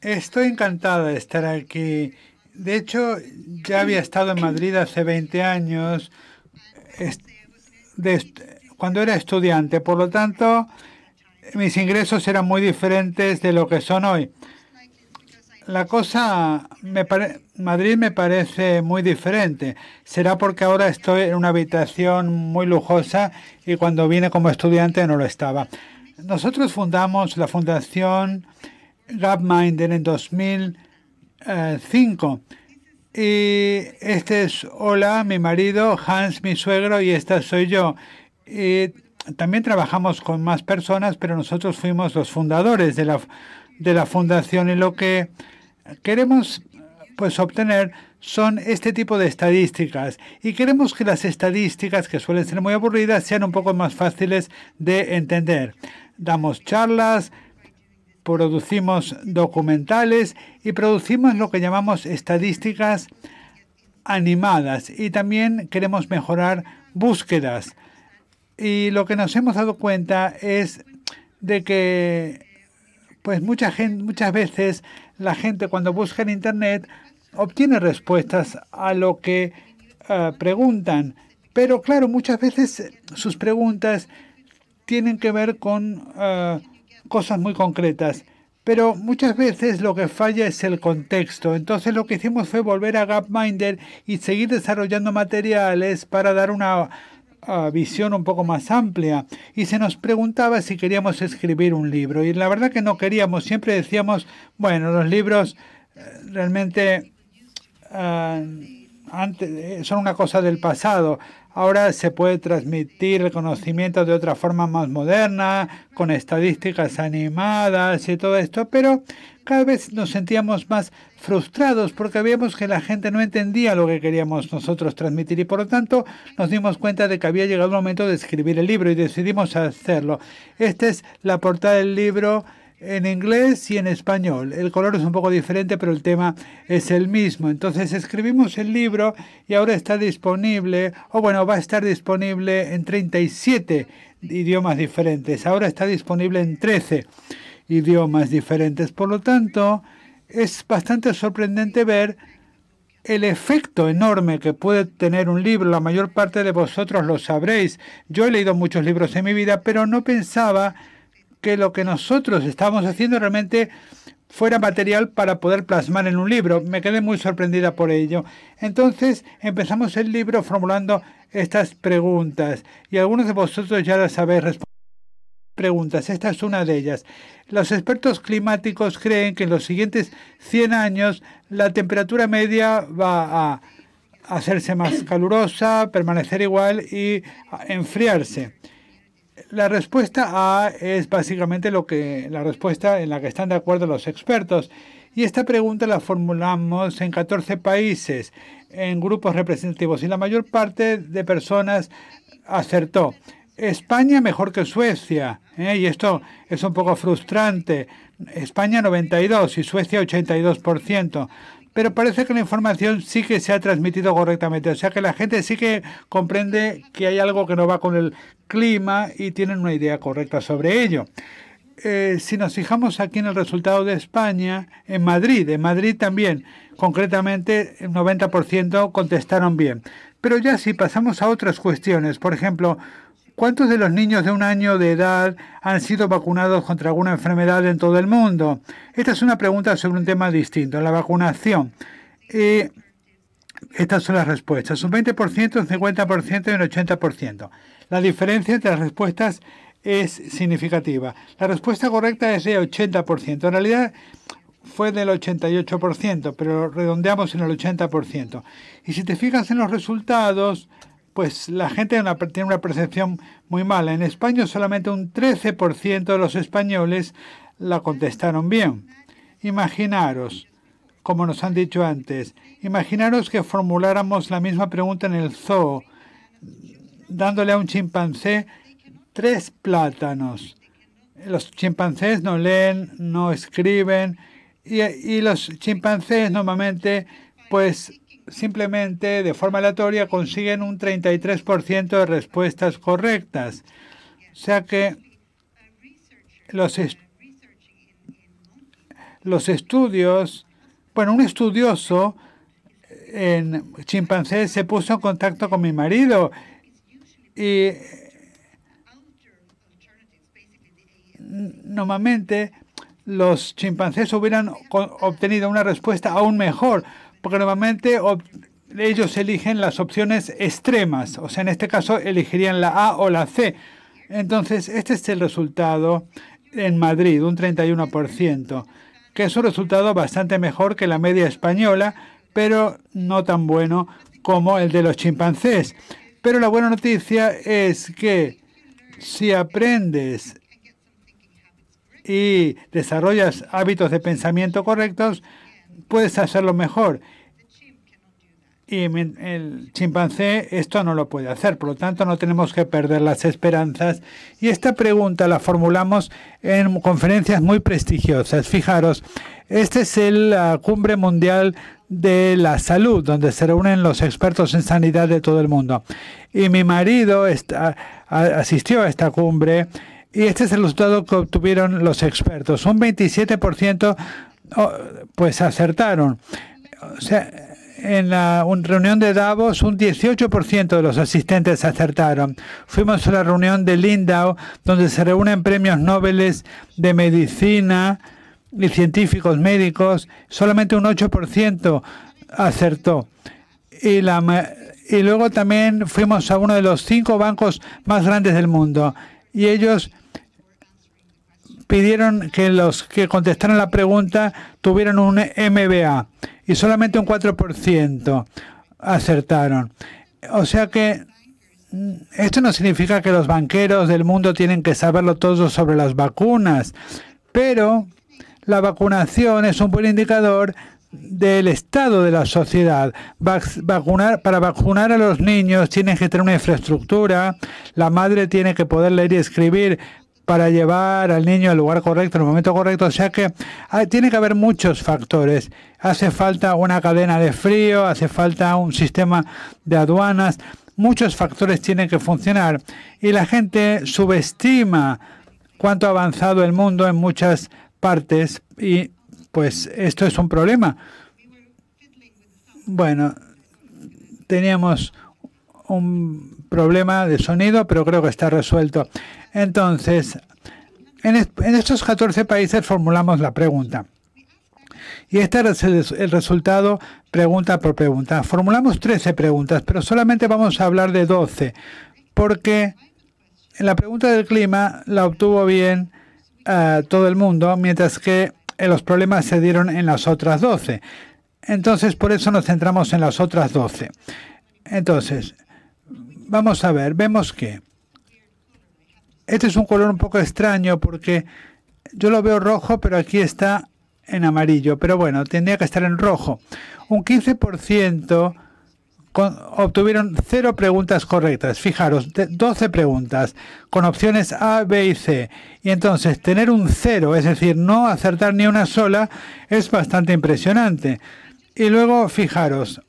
Estoy encantada de estar aquí. De hecho, ya había estado en Madrid hace 20 años cuando era estudiante. Por lo tanto, mis ingresos eran muy diferentes de lo que son hoy la cosa, me Madrid me parece muy diferente. Será porque ahora estoy en una habitación muy lujosa y cuando vine como estudiante no lo estaba. Nosotros fundamos la fundación GapMinder en 2005. Y este es Hola, mi marido, Hans, mi suegro, y esta soy yo. Y también trabajamos con más personas, pero nosotros fuimos los fundadores de la, de la fundación y lo que queremos pues obtener son este tipo de estadísticas y queremos que las estadísticas que suelen ser muy aburridas sean un poco más fáciles de entender. Damos charlas, producimos documentales y producimos lo que llamamos estadísticas animadas y también queremos mejorar búsquedas. Y lo que nos hemos dado cuenta es de que pues mucha gente muchas veces la gente cuando busca en Internet obtiene respuestas a lo que eh, preguntan. Pero claro, muchas veces sus preguntas tienen que ver con eh, cosas muy concretas. Pero muchas veces lo que falla es el contexto. Entonces lo que hicimos fue volver a Gapminder y seguir desarrollando materiales para dar una visión un poco más amplia y se nos preguntaba si queríamos escribir un libro. Y la verdad que no queríamos, siempre decíamos, bueno, los libros eh, realmente eh, antes, eh, son una cosa del pasado. Ahora se puede transmitir el conocimiento de otra forma más moderna, con estadísticas animadas y todo esto, pero cada vez nos sentíamos más frustrados porque veíamos que la gente no entendía lo que queríamos nosotros transmitir y por lo tanto nos dimos cuenta de que había llegado el momento de escribir el libro y decidimos hacerlo. Esta es la portada del libro en inglés y en español. El color es un poco diferente, pero el tema es el mismo. Entonces escribimos el libro y ahora está disponible, o bueno, va a estar disponible en 37 idiomas diferentes. Ahora está disponible en 13 idiomas diferentes. Por lo tanto, es bastante sorprendente ver el efecto enorme que puede tener un libro, la mayor parte de vosotros lo sabréis. Yo he leído muchos libros en mi vida, pero no pensaba que lo que nosotros estábamos haciendo realmente fuera material para poder plasmar en un libro. Me quedé muy sorprendida por ello. Entonces empezamos el libro formulando estas preguntas y algunos de vosotros ya las habéis respondido. Preguntas, esta es una de ellas. Los expertos climáticos creen que en los siguientes 100 años la temperatura media va a hacerse más calurosa, permanecer igual y enfriarse la respuesta A es básicamente lo que, la respuesta en la que están de acuerdo los expertos. Y esta pregunta la formulamos en 14 países, en grupos representativos, y la mayor parte de personas acertó. España mejor que Suecia, ¿eh? y esto es un poco frustrante. España 92 y Suecia 82% pero parece que la información sí que se ha transmitido correctamente. O sea que la gente sí que comprende que hay algo que no va con el clima y tienen una idea correcta sobre ello. Eh, si nos fijamos aquí en el resultado de España, en Madrid, en Madrid también, concretamente el 90% contestaron bien. Pero ya si pasamos a otras cuestiones, por ejemplo, ¿Cuántos de los niños de un año de edad han sido vacunados contra alguna enfermedad en todo el mundo? Esta es una pregunta sobre un tema distinto, la vacunación. Eh, estas son las respuestas, un 20%, un 50% y un 80%. La diferencia entre las respuestas es significativa. La respuesta correcta es de 80%. En realidad fue del 88%, pero redondeamos en el 80%. Y si te fijas en los resultados, pues la gente tiene una percepción muy mala. En España solamente un 13% de los españoles la contestaron bien. Imaginaros, como nos han dicho antes, imaginaros que formuláramos la misma pregunta en el zoo, dándole a un chimpancé tres plátanos. Los chimpancés no leen, no escriben y, y los chimpancés normalmente pues simplemente de forma aleatoria consiguen un 33% de respuestas correctas. O sea que los, los estudios, bueno, un estudioso en chimpancés se puso en contacto con mi marido y normalmente los chimpancés hubieran obtenido una respuesta aún mejor porque normalmente ellos eligen las opciones extremas, o sea, en este caso elegirían la A o la C. Entonces, este es el resultado en Madrid, un 31%, que es un resultado bastante mejor que la media española, pero no tan bueno como el de los chimpancés. Pero la buena noticia es que si aprendes y desarrollas hábitos de pensamiento correctos, puedes hacerlo mejor. Y el chimpancé esto no lo puede hacer, por lo tanto no tenemos que perder las esperanzas. Y esta pregunta la formulamos en conferencias muy prestigiosas. Fijaros, esta es la ah, cumbre mundial de la salud, donde se reúnen los expertos en sanidad de todo el mundo. Y mi marido está, ah, ah, asistió a esta cumbre y este es el resultado que obtuvieron los expertos. Un 27% pues acertaron. en la reunión de Davos, un 18% de los asistentes acertaron. Fuimos a la reunión de Lindau, donde se reúnen premios Nobel de medicina y científicos médicos. Solamente un 8% acertó. Y, la, y luego también fuimos a uno de los cinco bancos más grandes del mundo. Y ellos pidieron que los que contestaran la pregunta tuvieran un MBA y solamente un 4% acertaron. O sea que mm, esto no significa que los banqueros del mundo tienen que saberlo todo sobre las vacunas, pero la vacunación es un buen indicador del estado de la sociedad. vacunar, para vacunar a los niños tienen que tener una infraestructura, la madre tiene que poder leer y escribir para llevar al niño al lugar correcto, al momento correcto. O sea que tiene que haber muchos factores. Hace falta una cadena de frío, hace falta un sistema de aduanas. Muchos factores tienen que funcionar y la gente subestima cuánto ha avanzado el mundo en muchas partes y pues esto es un problema. Bueno, teníamos un problema de sonido, pero creo que está resuelto. Entonces, en, estos 14 países formulamos la pregunta. Y este es el, resultado pregunta por pregunta. Formulamos 13 preguntas, pero solamente vamos a hablar de 12, porque en la pregunta del clima la obtuvo bien eh, todo el mundo, mientras que eh, los problemas se dieron en las otras 12. Entonces, por eso nos centramos en las otras 12. Entonces, vamos a ver, vemos que este es un color un poco extraño porque yo lo veo rojo, pero aquí está en amarillo. Pero bueno, tendría que estar en rojo. Un 15% obtuvieron cero preguntas correctas. Fijaros, 12 preguntas con opciones A, B y C. Y entonces tener un cero, es decir, no acertar ni una sola, es bastante impresionante. Y luego, fijaros,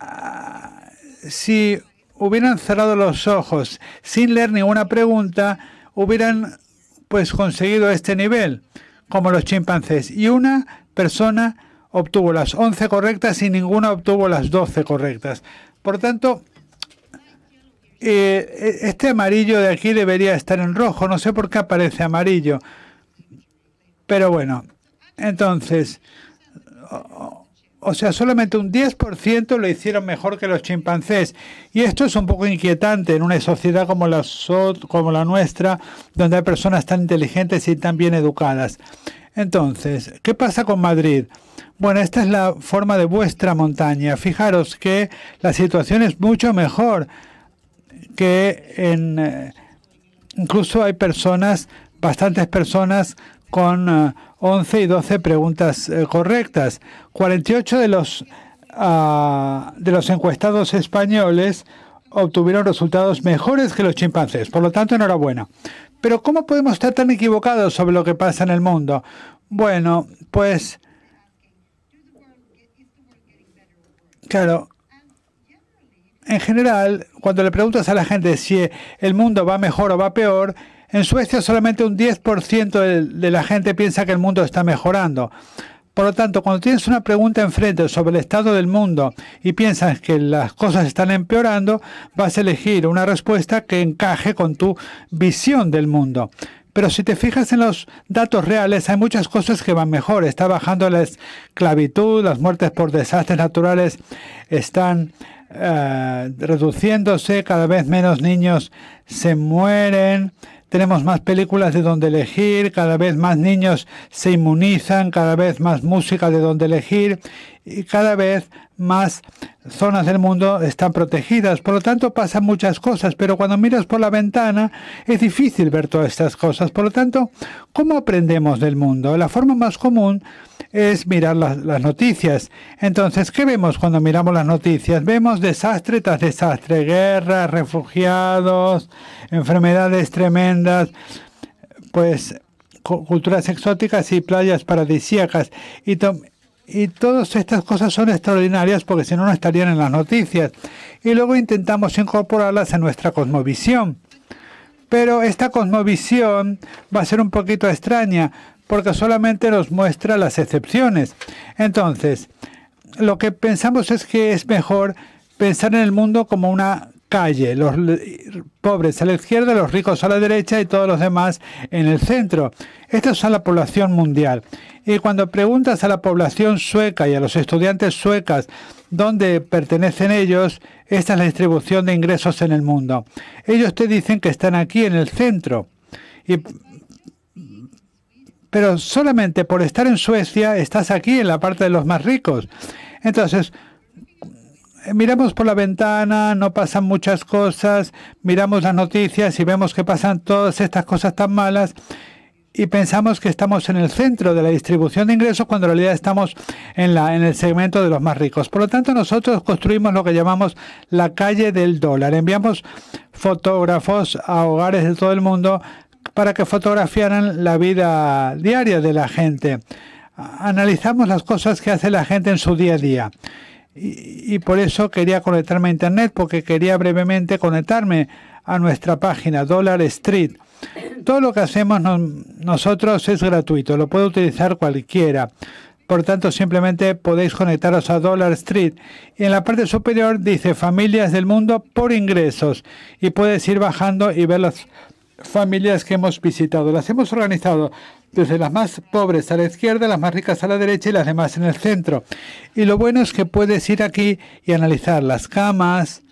ah, si hubieran cerrado los ojos sin leer ninguna pregunta, hubieran pues conseguido este nivel, como los chimpancés. Y una persona obtuvo las 11 correctas y ninguna obtuvo las 12 correctas. Por tanto, eh, e-, este amarillo de aquí debería estar en rojo. No sé por qué aparece amarillo. Pero bueno, entonces, o sea, solamente un 10% lo hicieron mejor que los chimpancés. Y esto es un poco inquietante en una sociedad como la, como la nuestra, donde hay personas tan inteligentes y tan bien educadas. Entonces, ¿qué pasa con Madrid? Bueno, esta es la forma de vuestra montaña. Fijaros que la situación es mucho mejor que en... Eh, incluso hay personas, bastantes personas con 11 eh, y 12 preguntas eh, correctas. 48 de los, ah, de los encuestados españoles obtuvieron resultados mejores que los chimpancés. Por lo tanto, enhorabuena. Pero ¿cómo podemos estar tan equivocados sobre lo que pasa en el mundo? Bueno, pues... Claro, en general, cuando le preguntas a la gente si el mundo va mejor o va peor, en Suecia solamente un 10% de, la gente piensa que el mundo está mejorando. Por lo tanto, cuando tienes una pregunta enfrente sobre el estado del mundo y piensas que las cosas están empeorando, vas a elegir una respuesta que encaje con tu visión del mundo. Pero si te fijas en los datos reales, hay muchas cosas que van mejor. Está bajando la esclavitud, las muertes por desastres naturales están eh, reduciéndose, cada vez menos niños se mueren, tenemos más películas de donde elegir, cada vez más niños se inmunizan, cada vez más música de donde elegir y cada vez más zonas del mundo están protegidas. Por lo tanto, pasan muchas cosas, pero cuando miras por la ventana es difícil ver todas estas cosas. Por lo tanto, ¿cómo aprendemos del mundo? La forma más común es mirar las, noticias. Entonces, ¿qué vemos cuando miramos las noticias? Vemos desastre tras desastre, guerras, refugiados, enfermedades tremendas. Pues culturas exóticas y playas paradisíacas. Y y todas estas cosas son extraordinarias porque si no, no estarían en las noticias. Y luego intentamos incorporarlas a nuestra cosmovisión. Pero esta cosmovisión va a ser un poquito extraña porque solamente nos muestra las excepciones. Entonces, lo que pensamos es que es mejor pensar en el mundo como una los pobres a la izquierda, los ricos a la derecha y todos los demás en el centro. Esta es la población mundial. Y cuando preguntas a la población sueca y a los estudiantes suecas dónde pertenecen ellos, esta es la distribución de ingresos en el mundo. Ellos te dicen que están aquí en el centro. pero solamente por estar en Suecia estás aquí en la parte de los más ricos. Entonces, eh, miramos por la ventana, no pasan muchas cosas, miramos las noticias y vemos que pasan todas estas cosas tan malas y pensamos que estamos en el centro de la distribución de ingresos cuando en realidad estamos en, la, en el segmento de los más ricos. Por lo tanto, nosotros construimos lo que llamamos la calle del dólar. Enviamos fotógrafos a hogares de todo el mundo para que fotografiaran la vida diaria de la gente. Analizamos las cosas que hace la gente en su día a día y, por eso quería conectarme a Internet, porque quería brevemente conectarme a nuestra página Dollar Street. Todo lo que hacemos nosotros es gratuito, lo puede utilizar cualquiera. Por tanto, simplemente podéis conectaros a Dollar Street. Y en la parte superior dice familias del mundo por ingresos. Y puedes ir bajando y ver las familias que hemos visitado. Las hemos organizado desde las más pobres a la izquierda, las más ricas a la derecha y las demás en el centro. Y lo bueno es que puedes ir aquí y analizar las camas,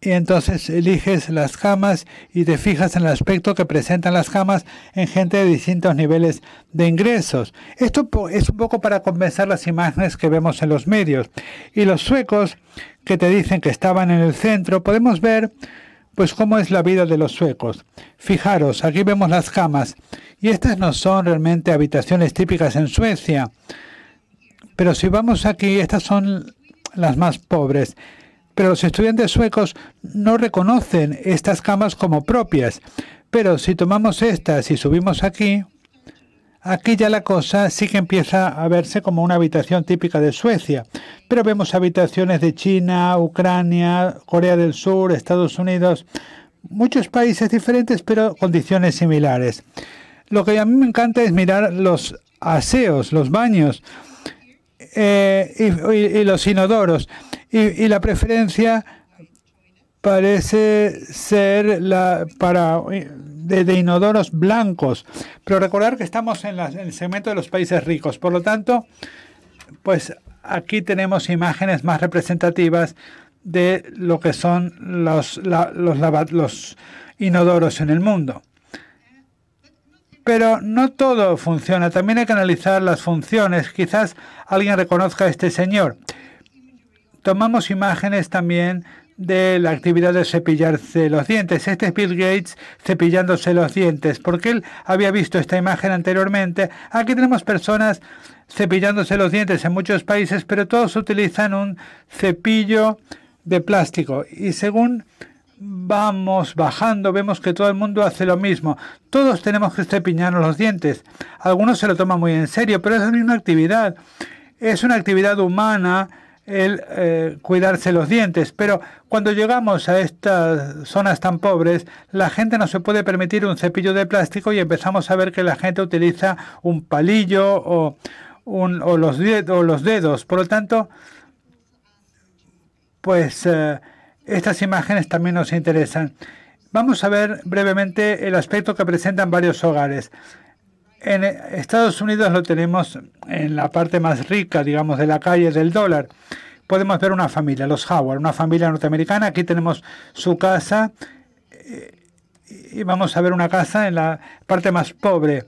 y entonces eliges las camas y te fijas en el aspecto que presentan las camas en gente de distintos niveles de ingresos. Esto es un poco para compensar las imágenes que vemos en los medios. Y los suecos que te dicen que estaban en el centro, podemos ver pues cómo es la vida de los suecos. Fijaros, aquí vemos las camas, y estas no son realmente habitaciones típicas en Suecia. Pero si vamos aquí, estas son las más pobres. Pero los estudiantes suecos no reconocen estas camas como propias. Pero si tomamos estas y subimos aquí, Aquí ya la cosa sí que empieza a verse como una habitación típica de Suecia, pero vemos habitaciones de China, Ucrania, Corea del Sur, Estados Unidos, muchos países diferentes pero condiciones similares. Lo que a mí me encanta es mirar los aseos, los baños eh, y, los inodoros y, y la preferencia parece ser la para de, inodoros blancos. Pero recordar que estamos en, el segmento de los países ricos. Por lo tanto, pues aquí tenemos imágenes más representativas de lo que son los, los, los, inodoros en el mundo. Pero no todo funciona. También hay que analizar las funciones. Quizás alguien reconozca a este señor. Tomamos imágenes también de la actividad de cepillarse los dientes. Este es Bill Gates cepillándose los dientes, porque él había visto esta imagen anteriormente. Aquí tenemos personas cepillándose los dientes en muchos países, pero todos utilizan un cepillo de plástico. Y según vamos bajando, vemos que todo el mundo hace lo mismo. Todos tenemos que cepillarnos los dientes. Algunos se lo toman muy en serio, pero es la misma actividad. Es una actividad humana el eh, cuidarse los dientes. Pero cuando llegamos a estas zonas tan pobres, la gente no se puede permitir un cepillo de plástico y empezamos a ver que la gente utiliza un palillo o, los, dedos. Por lo tanto, pues eh, estas imágenes también nos interesan. Vamos a ver brevemente el aspecto que presentan varios hogares. En eh, Estados Unidos lo tenemos en la parte más rica, digamos, de la calle del dólar. Podemos ver una familia, los Howard, una familia norteamericana. Aquí tenemos su casa eh, y vamos a ver una casa en la parte más pobre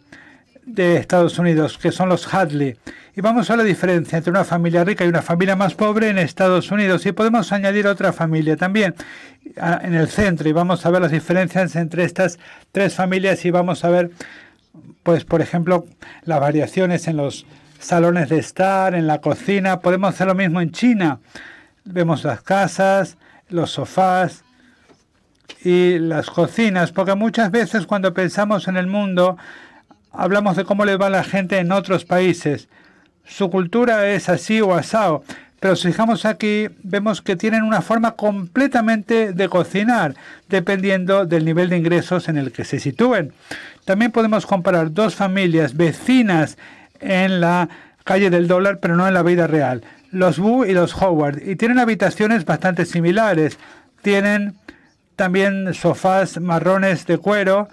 de Estados Unidos, que son los Hadley. Y vamos a la diferencia entre una familia rica y una familia más pobre en Estados Unidos. Y podemos añadir otra familia también en el centro. Y vamos a ver las diferencias entre estas tres familias y vamos a ver pues por ejemplo, las variaciones en los salones de estar, en la cocina. Podemos hacer lo mismo en China. Vemos las casas, los sofás y las cocinas, porque muchas veces cuando pensamos en el mundo, hablamos de cómo le va a la gente en otros países. Su cultura es así o asado. Pero si fijamos aquí, vemos que tienen una forma completamente de cocinar, dependiendo del nivel de ingresos en el que se sitúen. También podemos comparar dos familias vecinas en la calle del dólar, pero no en la vida real. Los Wu y los Howard. Y tienen habitaciones bastante similares. Tienen también sofás marrones de cuero.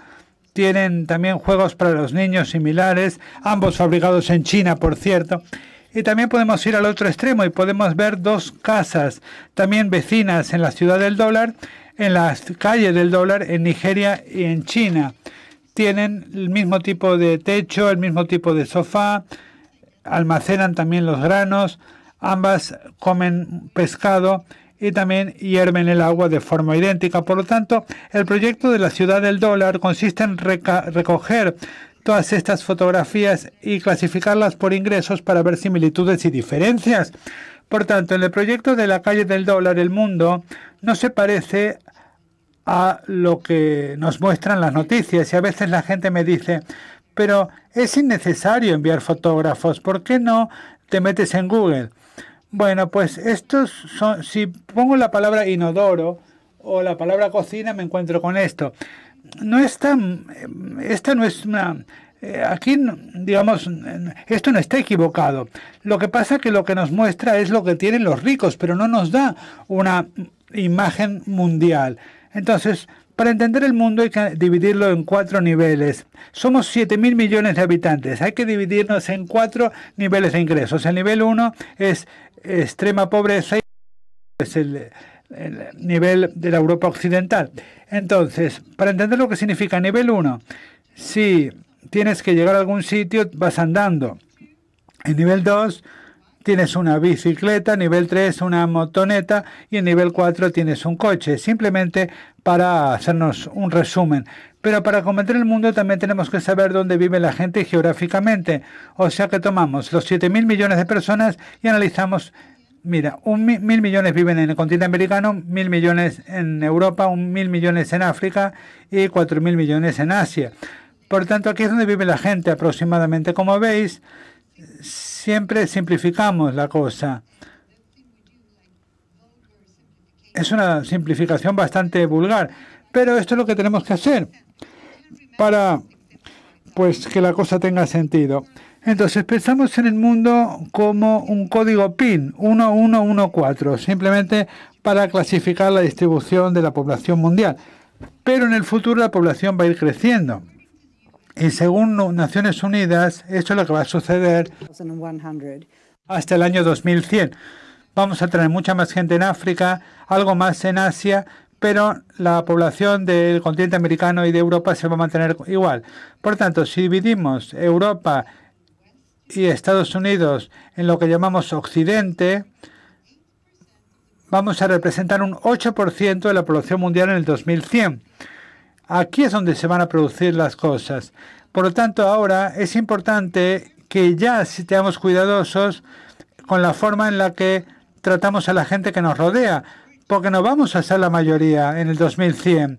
Tienen también juegos para los niños similares, ambos fabricados en China, por cierto. Y también podemos ir al otro extremo y podemos ver dos casas, también vecinas en la ciudad del dólar, en las calles del dólar, en Nigeria y en China. Tienen el mismo tipo de techo, el mismo tipo de sofá, almacenan también los granos, ambas comen pescado y también hierven el agua de forma idéntica. Por lo tanto, el proyecto de la ciudad del dólar consiste en recoger todas estas fotografías y clasificarlas por ingresos para ver similitudes y diferencias. Por tanto, en el proyecto de la calle del dólar, el mundo no se parece a lo que nos muestran las noticias y a veces la gente me dice, pero es innecesario enviar fotógrafos, ¿por qué no te metes en Google? Bueno, pues estos son, si pongo la palabra inodoro o la palabra cocina, me encuentro con esto no está, esta no es una, eh, aquí, digamos, esto no está equivocado. Lo que pasa es que lo que nos muestra es lo que tienen los ricos, pero no nos da una imagen mundial. Entonces, para entender el mundo hay que dividirlo en cuatro niveles. Somos 7 mil millones de habitantes. Hay que dividirnos en cuatro niveles de ingresos. El nivel uno es extrema pobreza. es el nivel de la Europa occidental. Entonces, para entender lo que significa nivel 1, si tienes que llegar a algún sitio, vas andando. En nivel 2 tienes una bicicleta, nivel 3 una motoneta y en nivel 4 tienes un coche, simplemente para hacernos un resumen. Pero para comprender el mundo también tenemos que saber dónde vive la gente geográficamente, o sea que tomamos los 7.000 millones de personas y analizamos Mira, un mil, millones viven en el continente americano, mil millones en Europa, un mil millones en África y cuatro mil millones en Asia. Por tanto, aquí es donde vive la gente aproximadamente. Como veis, siempre simplificamos la cosa. Es una simplificación bastante vulgar, pero esto es lo que tenemos que hacer para pues que la cosa tenga sentido. Entonces pensamos en el mundo como un código PIN 1114, simplemente para clasificar la distribución de la población mundial. Pero en el futuro la población va a ir creciendo. Y según Naciones Unidas, esto es lo que va a suceder hasta el año 2100. Vamos a tener mucha más gente en África, algo más en Asia, pero la población del continente americano y de Europa se va a mantener igual. Por tanto, si dividimos Europa y Estados Unidos en lo que llamamos Occidente, vamos a representar un 8% de la población mundial en el 2100. Aquí es donde se van a producir las cosas. Por lo tanto, ahora es importante que ya seamos cuidadosos con la forma en la que tratamos a la gente que nos rodea, porque no vamos a ser la mayoría en el 2100.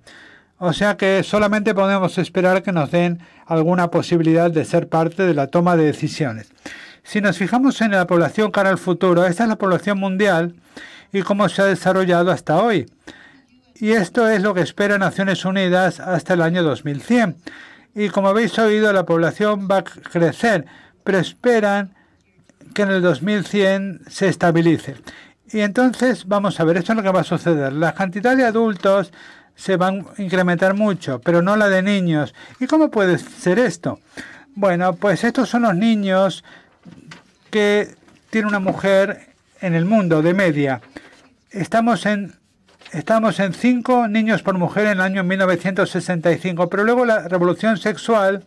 O sea que solamente podemos esperar que nos den alguna posibilidad de ser parte de la toma de decisiones. Si nos fijamos en la población cara al futuro, esta es la población mundial y cómo se ha desarrollado hasta hoy. Y esto es lo que espera Naciones Unidas hasta el año 2100. Y como habéis oído, la población va a crecer, pero esperan que en el 2100 se estabilice. Y entonces vamos a ver, esto es lo que va a suceder. La cantidad de adultos se van a incrementar mucho, pero no la de niños. ¿Y cómo puede ser esto? Bueno, pues estos son los niños que tiene una mujer en el mundo de media. Estamos en estamos en niños por mujer en el año 1965, pero luego la revolución sexual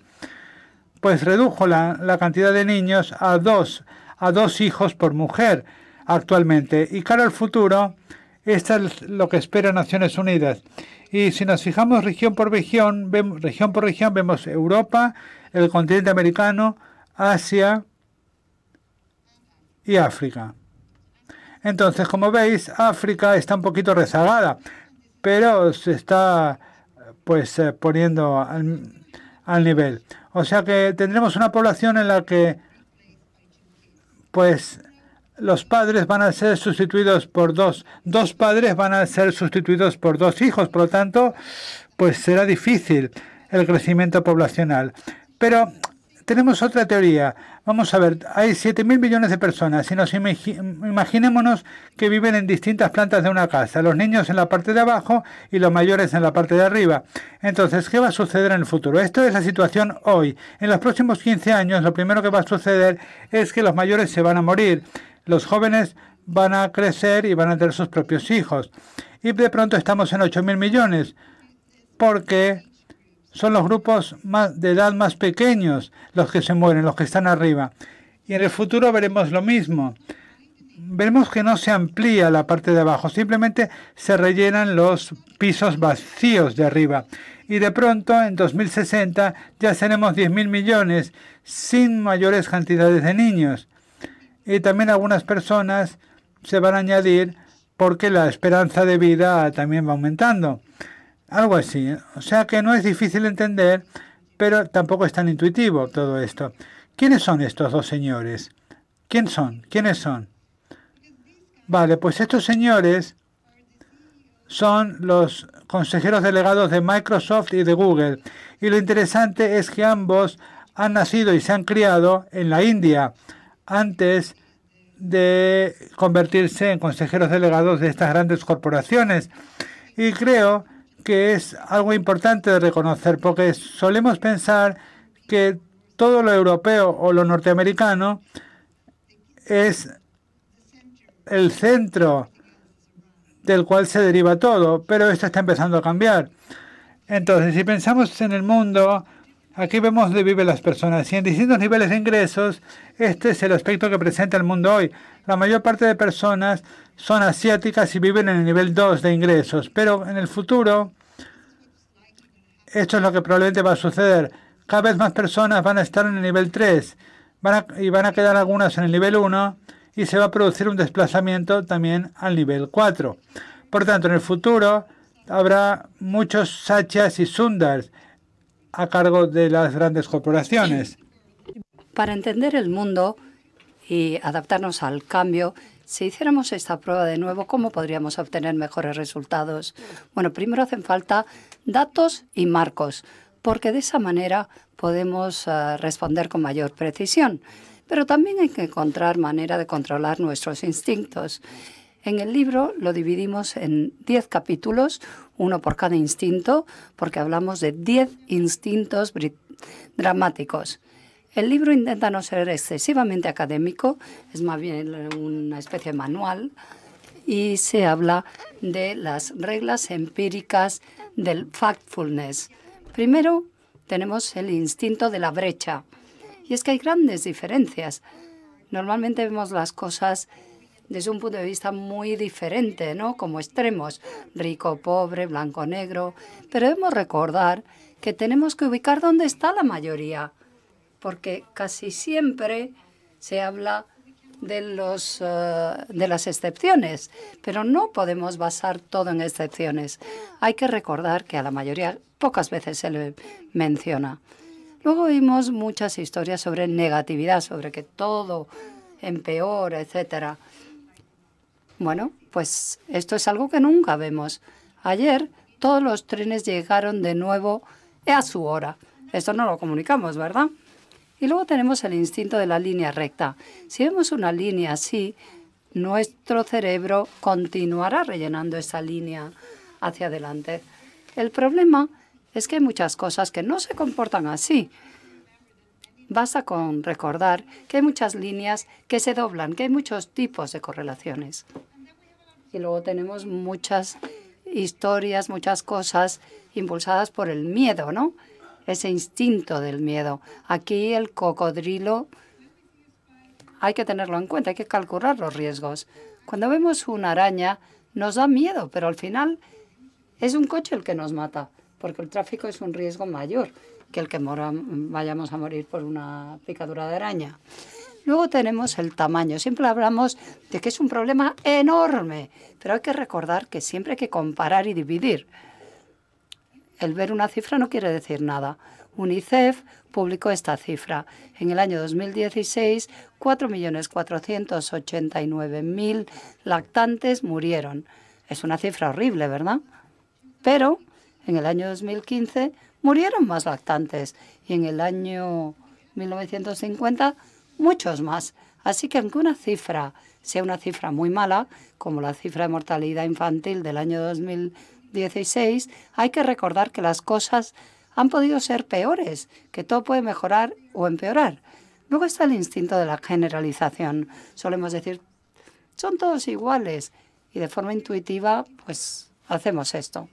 pues redujo la, la cantidad de niños a dos, a dos hijos por mujer actualmente. Y cara al futuro, esto es lo que espera Naciones Unidas. Y si nos fijamos región por región, vemos, región por región, vemos Europa, el continente americano, Asia y África. Entonces, como veis, África está un poquito rezagada, pero se está pues eh, poniendo al, nivel. O sea que tendremos una población en la que pues los padres van a ser sustituidos por dos, dos padres van a ser sustituidos por dos hijos, por lo tanto, pues será difícil el crecimiento poblacional. Pero tenemos otra teoría. Vamos a ver, hay 7.000 millones de personas y nos imaginémonos que viven en distintas plantas de una casa, los niños en la parte de abajo y los mayores en la parte de arriba. Entonces, ¿qué va a suceder en el futuro? Esto es la situación hoy. En los próximos 15 años, lo primero que va a suceder es que los mayores se van a morir los jóvenes van a crecer y van a tener sus propios hijos. Y de pronto estamos en 8 mil millones, porque son los grupos de edad más pequeños los que se mueren, los que están arriba. Y en el futuro veremos lo mismo. Veremos que no se amplía la parte de abajo, simplemente se rellenan los pisos vacíos de arriba. Y de pronto, en 2060, ya seremos 10 mil millones sin mayores cantidades de niños y también algunas personas se van a añadir porque la esperanza de vida también va aumentando. Algo así. ¿eh? O sea que no es difícil entender, pero tampoco es tan intuitivo todo esto. ¿Quiénes son estos dos señores? ¿Quién son? ¿Quiénes son? Vale, pues estos señores son los consejeros delegados de Microsoft y de Google. Y lo interesante es que ambos han nacido y se han criado en la India antes de convertirse en consejeros delegados de estas grandes corporaciones. Y creo que es algo importante de reconocer, porque solemos pensar que todo lo europeo o lo norteamericano es el centro del cual se deriva todo, pero esto está empezando a cambiar. Entonces, si pensamos en el mundo Aquí vemos dónde viven las personas. Y en distintos niveles de ingresos, este es el aspecto que presenta el mundo hoy. La mayor parte de personas son asiáticas y viven en el nivel 2 de ingresos. Pero en el futuro, esto es lo que probablemente va a suceder. Cada vez más personas van a estar en el nivel 3 y van a quedar algunas en el nivel 1 y se va a producir un desplazamiento también al nivel 4. Por tanto, en el futuro habrá muchos sachas y sundars a cargo de las grandes corporaciones. Para entender el mundo y adaptarnos al cambio, si hiciéramos esta prueba de nuevo, ¿cómo podríamos obtener mejores resultados? Bueno, primero hacen falta datos y marcos, porque de esa manera podemos eh, responder con mayor precisión. Pero también hay que encontrar manera de controlar nuestros instintos. En el libro lo dividimos en 10 capítulos, uno por cada instinto, porque hablamos de 10 instintos dramáticos. El libro intenta no ser excesivamente académico, es más bien una especie de manual, y se habla de las reglas empíricas del factfulness. Primero, tenemos el instinto de la brecha. Y es que hay grandes diferencias. Normalmente vemos las cosas desde un punto de vista muy diferente, como extremos, rico, pobre, blanco, negro. Pero debemos recordar que tenemos que ubicar dónde está la mayoría, porque casi siempre se habla de, eh, de las excepciones, pero no podemos basar todo en excepciones. Hay que recordar que a la mayoría pocas veces se le menciona. Luego vimos muchas historias sobre negatividad, sobre que todo empeora, etcétera. Bueno, pues esto es algo que nunca vemos. Ayer todos los trenes llegaron de nuevo a su hora. Esto no lo comunicamos, ¿verdad? Y luego tenemos el instinto de la línea recta. Si vemos una línea así, nuestro cerebro continuará rellenando esa línea hacia adelante. El problema es que hay muchas cosas que no se comportan así. Basta con recordar que hay muchas líneas que se doblan, que hay muchos tipos de correlaciones y luego tenemos muchas historias, muchas cosas impulsadas por el miedo, ¿no? Ese instinto del miedo. Aquí el cocodrilo hay que tenerlo en cuenta, hay que calcular los riesgos. Cuando vemos una araña nos da miedo, pero al final es un coche el que nos mata, porque el tráfico es un riesgo mayor que el que mora, vayamos a morir por una picadura de araña. Luego tenemos el tamaño. Siempre hablamos de que es un problema enorme, pero hay que recordar que siempre hay que comparar y dividir. El ver una cifra no quiere decir nada. UNICEF publicó esta cifra. En el año 2016, 4.489.000 lactantes murieron. Es una cifra horrible, ¿verdad? Pero en el año 2015 murieron más lactantes y en el año 1950 muchos más. Así que aunque una cifra sea una cifra muy mala, como la cifra de mortalidad infantil del año 2016, hay que recordar que las cosas han podido ser peores, que todo puede mejorar o empeorar. Luego está el instinto de la generalización. Solemos decir, son todos iguales y de forma intuitiva, pues hacemos esto.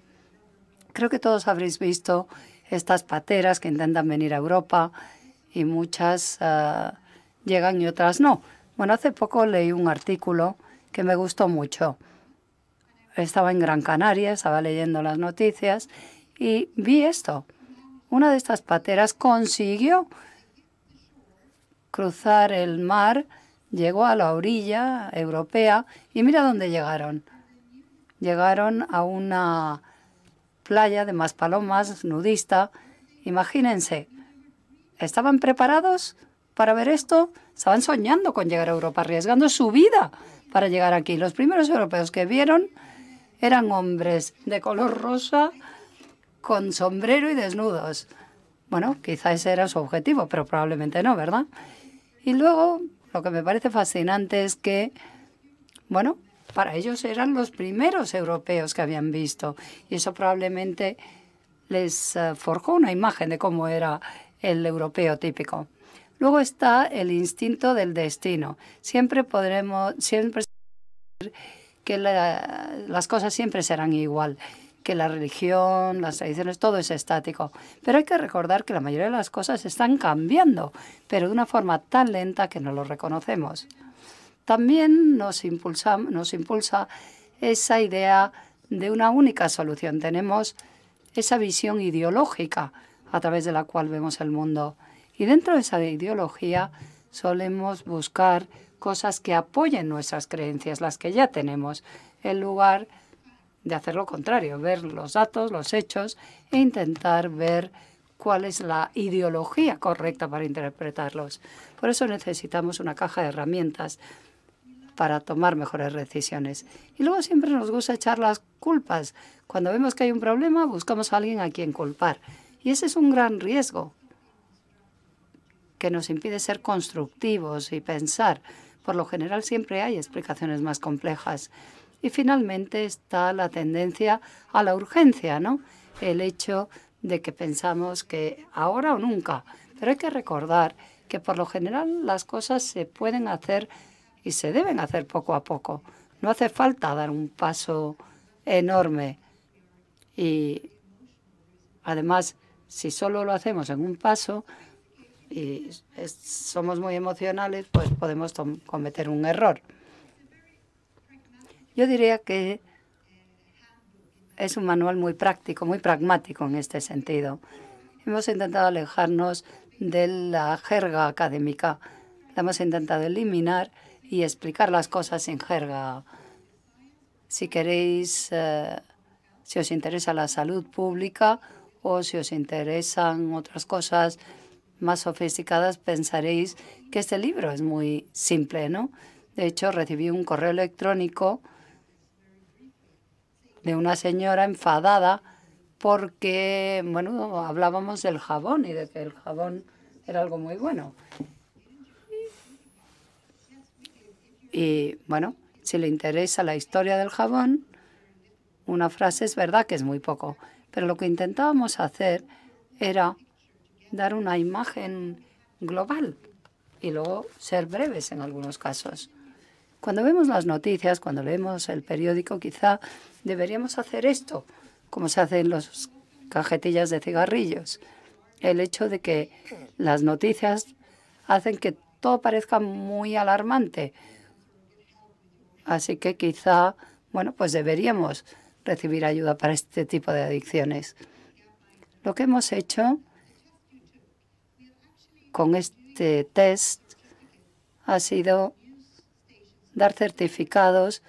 Creo que todos habréis visto estas pateras que intentan venir a Europa y muchas... Ah, llegan y otras no. Bueno, hace poco leí un artículo que me gustó mucho. Estaba en Gran Canaria, estaba leyendo las noticias y vi esto. Una de estas pateras consiguió cruzar el mar, llegó a la orilla europea y mira dónde llegaron. Llegaron a una playa de más palomas, nudista. Imagínense, ¿estaban preparados? para ver esto estaban soñando con llegar a Europa, arriesgando su vida para llegar aquí. Los primeros europeos que vieron eran hombres de color rosa, con sombrero y desnudos. Bueno, quizá ese era su objetivo, pero probablemente no, ¿verdad? Y luego, lo que me parece fascinante es que, bueno, para ellos eran los primeros europeos que habían visto. Y eso probablemente les eh, forjó una imagen de cómo era el europeo típico. Luego está el instinto del destino. Siempre podremos, siempre que las cosas siempre serán igual, que la religión, las tradiciones, todo es estático. Pero hay que recordar que la mayoría de las cosas están cambiando, pero de una forma tan lenta que no lo reconocemos. También nos impulsa esa idea de una única solución. Tenemos esa visión ideológica a través de la cual vemos el mundo. Y dentro de esa ideología solemos buscar cosas que apoyen nuestras creencias, las que ya tenemos, en lugar de hacer lo contrario, ver los datos, los hechos e intentar ver cuál es la ideología correcta para interpretarlos. Por eso necesitamos una caja de herramientas para tomar mejores decisiones. Y luego siempre nos gusta echar las culpas. Cuando vemos que hay un problema, buscamos a alguien a quien culpar. Y ese es un gran riesgo, que nos impide ser constructivos y pensar. Por lo general siempre hay explicaciones más complejas. Y finalmente está la tendencia a la urgencia, ¿no? El hecho de que pensamos que ahora o nunca. Pero hay que recordar que por lo general las cosas se pueden hacer y se deben hacer poco a poco. No hace falta dar un paso enorme. Y además, si solo lo hacemos en un paso, y somos muy emocionales, pues podemos cometer un error. Yo diría que es un manual muy práctico, muy pragmático en este sentido. Hemos intentado alejarnos de la jerga académica. hemos intentado eliminar y explicar las cosas sin jerga. Si queréis, eh, si os interesa la salud pública o si os interesan otras cosas más sofisticadas pensaréis que este libro es muy simple, ¿no? De hecho, recibí un correo electrónico de una señora enfadada porque, bueno, hablábamos del jabón y de que el jabón era algo muy bueno. Y, bueno, si le interesa la historia del jabón, una frase es verdad que es muy poco, pero lo que intentábamos hacer era dar una imagen global y luego ser breves en algunos casos. Cuando vemos las noticias, cuando leemos el periódico, quizá deberíamos hacer esto, como se hacen las cajetillas de cigarrillos. El hecho de que las noticias hacen que todo parezca muy alarmante. Así que quizá, bueno, pues deberíamos recibir ayuda para este tipo de adicciones. Lo que hemos hecho con este test ha sido dar certificados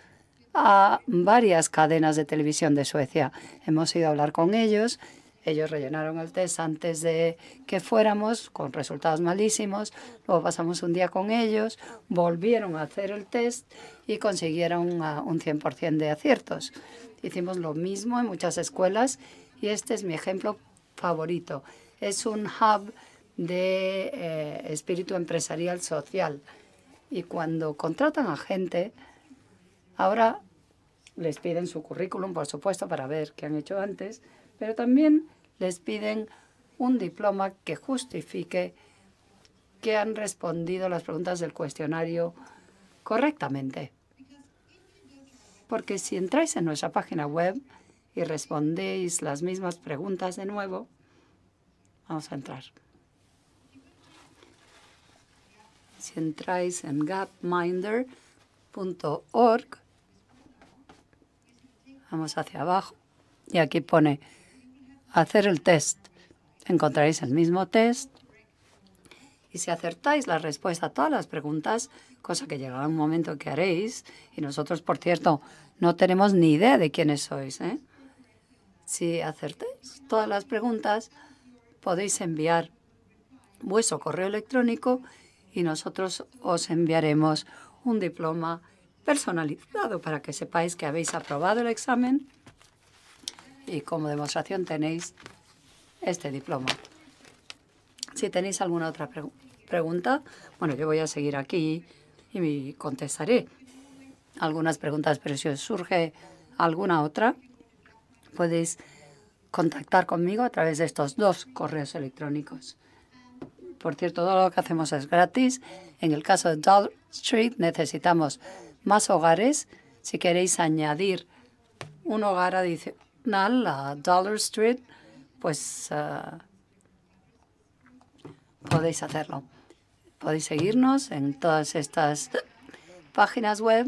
a varias cadenas de televisión de Suecia. Hemos ido a hablar con ellos. Ellos rellenaron el test antes de que fuéramos, con resultados malísimos. Luego pasamos un día con ellos, volvieron a hacer el test y consiguieron ah, un 100% de aciertos. Hicimos lo mismo en muchas escuelas y este es mi ejemplo favorito. Es un hub de eh, espíritu empresarial social. Y cuando contratan a gente, ahora les piden su currículum, por supuesto, para ver qué han hecho antes, pero también les piden un diploma que justifique que han respondido las preguntas del cuestionario correctamente. Porque si entráis en nuestra página web y respondéis las mismas preguntas de nuevo, vamos a entrar. si entráis en gapminder.org, vamos hacia abajo y aquí pone hacer el test. Encontraréis el mismo test y si acertáis la respuesta a todas las preguntas, cosa que llegará un momento que haréis, y nosotros, por cierto, no tenemos ni idea de quiénes sois, ¿eh? si acertáis todas las preguntas, podéis enviar vuestro correo electrónico y nosotros os enviaremos un diploma personalizado para que sepáis que habéis aprobado el examen y como demostración tenéis este diploma. Si tenéis alguna otra pregunta, bueno, yo voy a seguir aquí y contestaré algunas preguntas, pero si os surge alguna otra, podéis contactar conmigo a través de estos dos correos electrónicos. Por cierto, todo lo que hacemos es gratis. En el caso de Dollar Street necesitamos más hogares. Si queréis añadir un hogar adicional a Dollar Street, pues eh, podéis hacerlo. Podéis seguirnos en todas estas páginas web.